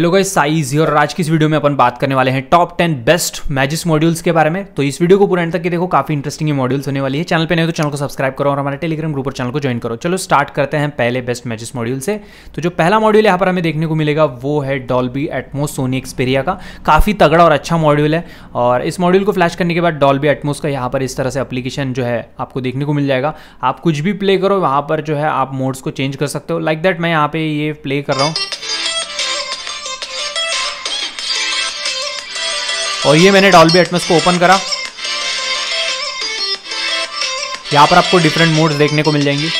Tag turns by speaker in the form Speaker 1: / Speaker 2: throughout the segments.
Speaker 1: Hello guys size और आज की इस वीडियो में अपन बात करने वाले हैं टॉप 10 बेस्ट मैजिस मॉड्यूल्स के बारे में तो इस वीडियो को पूरा एंड तक की देखो काफी इंटरेस्टिंग मॉड्यूल्स होने वाली है चैनल पे नहीं तो चैनल को सब्सक्राइब करो और हमारे टेलीग्राम ग्रुप और चैनल को ज्वाइन करो चलो स्टार्ट करते हैं पहले बेस्ट मैजिस मॉड्यूल से तो जो पहला मॉड्यूल यहाँ पर हमें देखने को मिलेगा वो है डॉलबी एटमोस सोनी एक्सपेरिया का काफी तगड़ा और अच्छा मॉड्यूल है और इस मॉड्यूल को फ्लैश करने के बाद डॉलबी एटमोस का यहाँ पर इस तरह से अपलीकेशन जो है आपको देखने को मिल जाएगा आप कुछ भी प्ले करो वहाँ पर जो है आप मोड्स को चेंज कर सकते हो लाइक दैट मैं यहाँ पे ये प्ले कर रहा हूँ और ये मैंने डॉल्बी एटमस को ओपन करा यहाँ पर आपको डिफरेंट मोड्स देखने को मिल जाएंगे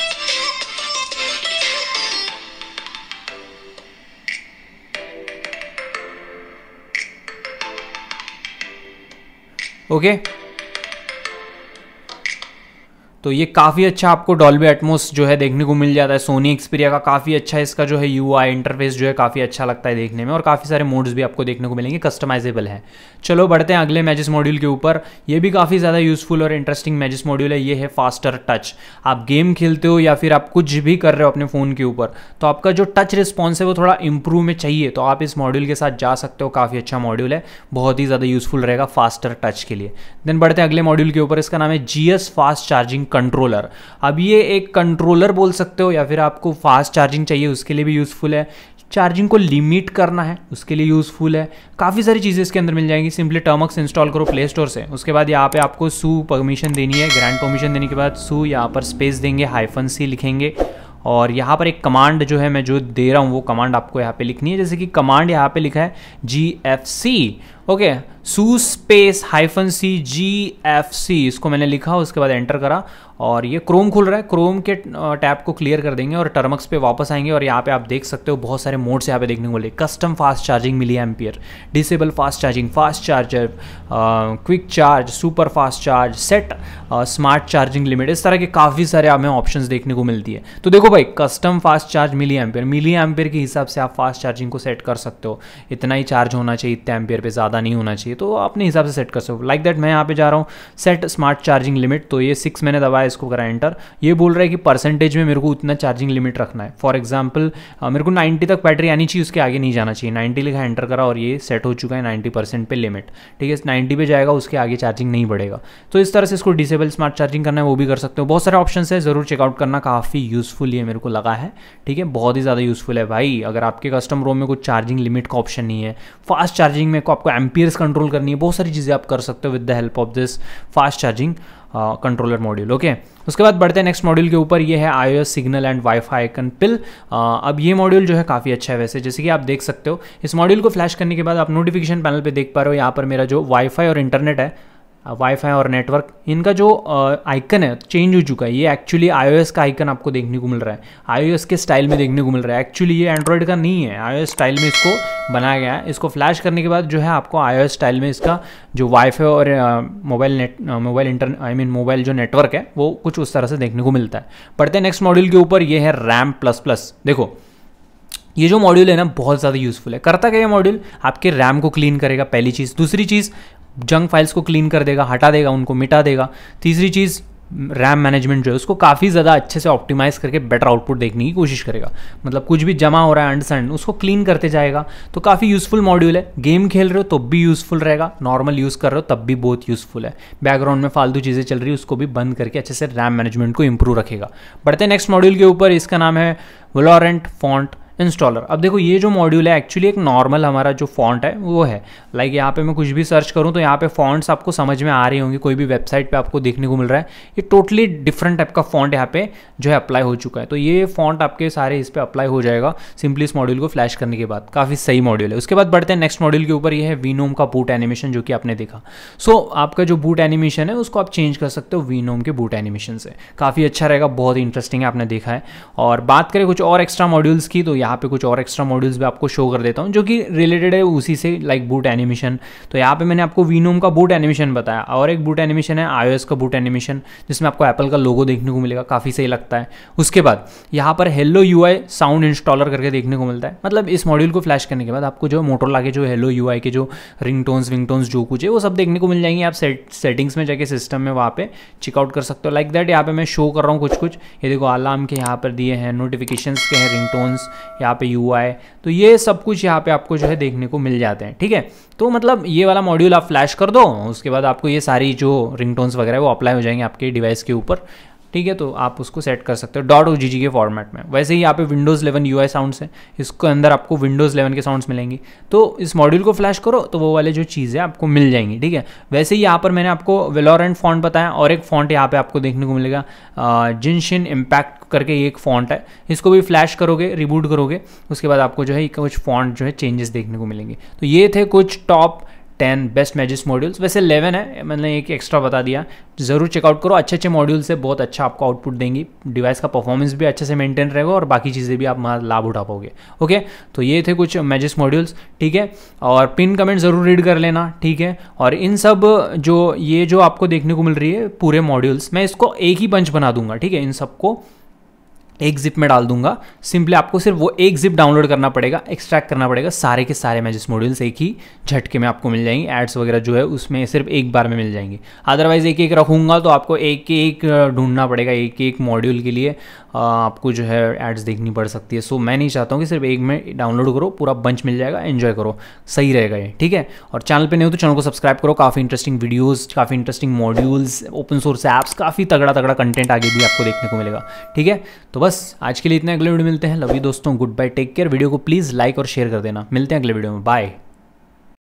Speaker 1: ओके okay? तो ये काफ़ी अच्छा आपको डॉल्बी एटमोस जो है देखने को मिल जाता है सोनी एक्सपीरिया का काफ़ी अच्छा इसका जो है यू आई इंटरफेस जो है काफ़ी अच्छा लगता है देखने में और काफ़ी सारे मोड्स भी आपको देखने को मिलेंगे कस्टमाइजेबल है चलो बढ़ते हैं अगले मैजिस मॉड्यूल के ऊपर ये भी काफ़ी ज़्यादा यूजफुल और इंटरेस्टिंग मैजिस मॉड्यूल है ये है फास्टर टच आप गेम खेलते हो या फिर आप कुछ भी कर रहे हो अपने फ़ोन के ऊपर तो आपका जो टच रिस्पॉन्स है वो थोड़ा इंप्रूव में चाहिए तो आप इस मॉड्यूल के साथ जा सकते हो काफ़ी अच्छा मॉड्यूल है बहुत ही ज़्यादा यूजफुल रहेगा फास्टर टच के लिए देन बढ़ते हैं अगले मॉड्यूल के ऊपर इसका नाम है जी फास्ट चार्जिंग कंट्रोलर अब ये एक कंट्रोलर बोल सकते हो या फिर आपको फास्ट चार्जिंग चाहिए उसके लिए भी यूज़फुल है चार्जिंग को लिमिट करना है उसके लिए यूज़फुल है काफ़ी सारी चीज़ें इसके अंदर मिल जाएंगी सिंपली टर्मक्स इंस्टॉल करो प्ले स्टोर से उसके बाद यहाँ पे आपको सू परमिशन देनी है ग्रैंड परमिशन देने के बाद सू यहाँ पर स्पेस देंगे हाइफन सी लिखेंगे और यहाँ पर एक कमांड जो है मैं जो दे रहा हूँ वो कमांड आपको यहाँ पे लिखनी है जैसे कि कमांड यहाँ पे लिखा है G F C okay su space hyphen C G F C इसको मैंने लिखा उसके बाद एंटर करा और ये क्रोम खुल रहा है क्रोम के टैब को क्लियर कर देंगे और टर्मक्स पे वापस आएंगे और यहाँ पे आप देख सकते हो बहुत सारे मोड्स यहाँ पे देखने को मिले custom fast charging milliampere disable fast charging fast charger quick charge super fast charge set smart charging limit इस तरह के काफ़ी सारे हमें ऑप्शन देखने को मिलती है तो देखो भाई custom fast charge milliampere milliampere के हिसाब से आप फास्ट चार्जिंग को सेट कर सकते हो इतना ही चार्ज होना चाहिए इतने एम्पियर पर ज़्यादा ज़्यादा नहीं होना चाहिए तो अपने हिसाब से सेट कर सकते हो लाइक दैट मैं यहाँ पे जा रहा हूँ सेट स्मार्ट चार्जिंग लिमिट तो ये सिक्स मैंने दबाया इसको करा एंटर ये बोल रहा है कि परसेंटेज में मेरे को उतना चार्जिंग लिमिट रखना है फॉर एग्जाम्पल मेरे को नाइन्टी तक बैटरी आनी चाहिए उसके आगे नहीं जाना चाहिए नाइन्टी लिखा एंटर करा और ये सेट हो चुका है नाइन्टी परसेंट पर लिमिट ठीक है नाइन्टी पे जाएगा उसके आगे चार्जिंग नहीं बढ़ेगा तो इस तरह से इसको डिसेबल स्मार्ट चार्जिंग करना है वो भी कर सकते हो बहुत सारे ऑप्शन है ज़रूर चेकआउट करना काफ़ी यूजफुल ये मेरे को लगा है ठीक है बहुत ही ज़्यादा यूजफुल है भाई अगर आपके कस्टम रोम में कुछ चार्जिंग लिमिट का ऑप्शन नहीं है फास्ट चार्जिंग में को आपको एम्पियर्स कंट्रोल करनी है बहुत सारी चीज़ें आप कर सकते हो with the help of this fast charging controller module okay उसके बाद बढ़ते हैं नेक्स्ट मॉड्यूल के ऊपर ये है I signal and wifi icon pill अब ये मॉड्यूल जो है काफ़ी अच्छा है वैसे जैसे कि आप देख सकते हो इस मॉड्यूल को फ्लैश करने के बाद आप नोटिफिकेशन पैनल पर देख पा रहे हो यहाँ पर मेरा जो वाईफाई और इंटरनेट है वाईफाई और नेटवर्क इनका जो आइकन है चेंज हो चुका है ये एक्चुअली आईओएस का आइकन आपको देखने को मिल रहा है आईओएस के स्टाइल में देखने को मिल रहा है एक्चुअली ये एंड्रॉयड का नहीं है आईओएस स्टाइल में इसको बनाया गया है इसको फ्लैश करने के बाद जो है आपको आईओएस स्टाइल में इसका जो वाईफाई और mobile net mobile inter I mean mobile जो नेटवर्क है वो कुछ उस तरह से देखने को मिलता है पढ़ते नेक्स्ट मॉड्यूल के ऊपर ये है रैम प्लस प्लस देखो ये जो मॉड्यूल है ना बहुत ज़्यादा यूज़फुल है करता क्या ये मॉड्यूल आपके रैम को क्लीन करेगा पहली चीज़ दूसरी चीज़ जंक फाइल्स को क्लीन कर देगा हटा देगा उनको मिटा देगा तीसरी चीज़ रैम मैनेजमेंट जो है उसको काफ़ी ज़्यादा अच्छे से ऑप्टिमाइज़ करके बेटर आउटपुट देखने की कोशिश करेगा मतलब कुछ भी जमा हो रहा है अंडरसैंड उसको क्लीन करते जाएगा तो काफ़ी यूज़फुल मॉड्यूल है गेम खेल रहे हो तो भी यूज़फुल रहेगा नॉर्मल यूज़ कर रहे हो तब भी बहुत यूज़फुल है बैकग्राउंड में फालतू चीज़ें चल रही है उसको भी बंद करके अच्छे से रैम मैनेजमेंट को इम्प्रूव रखेगा बढ़ते नेक्स्ट मॉड्यूल के ऊपर इसका नाम है वलोरेंट फॉन्ट इंस्टॉलर अब देखो ये जो मॉड्यूल है एक्चुअली एक नॉर्मल हमारा जो फॉन्ट है वो है लाइक यहाँ पे मैं कुछ भी सर्च करूँ तो यहाँ पे फॉन्ट्स आपको समझ में आ रही होंगी कोई भी वेबसाइट पे आपको देखने को मिल रहा है ये टोटली डिफरेंट टाइप का फॉन्ट यहाँ पे जो है अप्लाई हो चुका है तो ये फॉन्ट आपके सारे इस पर अप्लाई हो जाएगा सिंपली इस मॉड्यूल को फ्लैश करने के बाद काफ़ी सही मॉड्यूल है उसके बाद बढ़ते हैं नेक्स्ट मॉड्यूल के ऊपर ये है वीनोम का बूट एनिमेशन जो कि आपने देखा सो so, आपका जो बूट एनिमेशन है उसको आप चेंज कर सकते हो वीनोम के बूट एनिमेशन से काफ़ी अच्छा रहेगा बहुत इंटरेस्टिंग है आपने देखा है और बात करें कुछ और एक्स्ट्रा मॉड्यूल्स की तो यहाँ पे कुछ और एक्स्ट्रा मॉड्यूल्स भी आपको शो कर देता हूँ जो कि रिलेटेड है उसी से लाइक बूट एनिमेशन तो यहाँ पे मैंने आपको वीनोम का बूट एनिमेशन बताया और एक बूट एनिमेशन है आईओएस का बूट एनिमेशन जिसमें आपको एप्पल का लोगो देखने को मिलेगा काफ़ी सही लगता है उसके बाद यहाँ पर हेलो यू साउंड इंस्टॉलर करके देखने को मिलता है मतलब इस मॉड्यूल को फ्लैश करने के बाद आपको जो मोटर के जो हेलो यू के जो रिंग टोन्स विंग टोन्स जो कुछ है वो सब देखने को मिल जाएंगे आप सेटिंग्स में जाके सिस्टम में वहाँ पे चेकआउट कर सकते हो लाइक दैट यहाँ पे मैं शो कर रहा हूँ कुछ कुछ ये देखो अलार्म के यहाँ पर दिए हैं नोटिफिकेशन के हैं रिंग टोन्स यहाँ पे यू आई तो ये सब कुछ यहाँ पे आपको जो है देखने को मिल जाते हैं ठीक है तो मतलब ये वाला मॉड्यूल आप फ्लैश कर दो उसके बाद आपको ये सारी जो रिंगटोन्स वगैरह वो अप्लाई हो जाएंगे आपके डिवाइस के ऊपर ठीक है तो आप उसको सेट कर सकते हो डॉट ओ के फॉर्मेट में वैसे ही यहाँ पे विंडोज़ 11 यू आई साउंड्स हैं इसके अंदर आपको विंडोज़ 11 के साउंड्स मिलेंगी तो इस मॉड्यूल को फ्लैश करो तो वो वाले जो चीज़ें आपको मिल जाएंगी ठीक है वैसे ही यहाँ पर मैंने आपको वेलोरेंट फॉन्ट बताया और एक फॉन्ट यहाँ पे आपको देखने को मिलेगा जिनशिन इम्पैक्ट करके एक फॉन्ट है इसको भी फ्लैश करोगे रिबूट करोगे उसके बाद आपको जो है कुछ फॉन्ट जो है चेंजेस देखने को मिलेंगे तो ये थे कुछ top ten best Magisk modules वैसे इलेवन है मैंने एक एक्स्ट्रा बता दिया ज़रूर चेकआउट करो अच्छे अच्छे मॉड्यूल्स है बहुत अच्छा आपको आउटपुट देंगी डिवाइस का परफॉर्मेंस भी अच्छे से मेंटेन रहेगा और बाकी चीज़ें भी आप वहाँ लाभ उठा पाओगे ओके तो ये थे कुछ मैजिस मॉड्यूल्स ठीक है और पिन कमेंट ज़रूर रीड कर लेना ठीक है और इन सब जो ये जो आपको देखने को मिल रही है पूरे मॉड्यूल्स मैं इसको एक ही बंच बना दूंगा ठीक है इन सबको एक जिप में डाल दूंगा सिंपली आपको सिर्फ वो एक जिप डाउनलोड करना पड़ेगा एक्सट्रैक्ट करना पड़ेगा सारे के सारे मैजिस मॉड्यूल्स एक ही झटके में आपको मिल जाएंगे एड्स वगैरह जो है उसमें सिर्फ एक बार में मिल जाएंगे अदरवाइज एक एक रखूंगा तो आपको एक एक ढूंढना पड़ेगा एक एक मॉड्यूल के लिए आपको जो है एड्स देखनी पड़ सकती है सो मैं नहीं चाहता हूँ कि सिर्फ एक में डाउनलोड करो पूरा बंच मिल जाएगा एन्जॉय करो सही रहेगा ये ठीक है और चैनल पर नहीं हो तो चैनल को सब्सक्राइब करो काफ़ी इंटरेस्टिंग वीडियोज़ काफ़ी interesting modules open source apps काफ़ी तगड़ा तगड़ा कंटेंट आगे भी आपको देखने को मिलेगा ठीक है तो बस आज के लिए इतने अगले वीडियो मिलते हैं लव यू दोस्तों goodbye take care video को प्लीज़ लाइक और शेयर कर देना मिलते हैं अगले वीडियो में बाय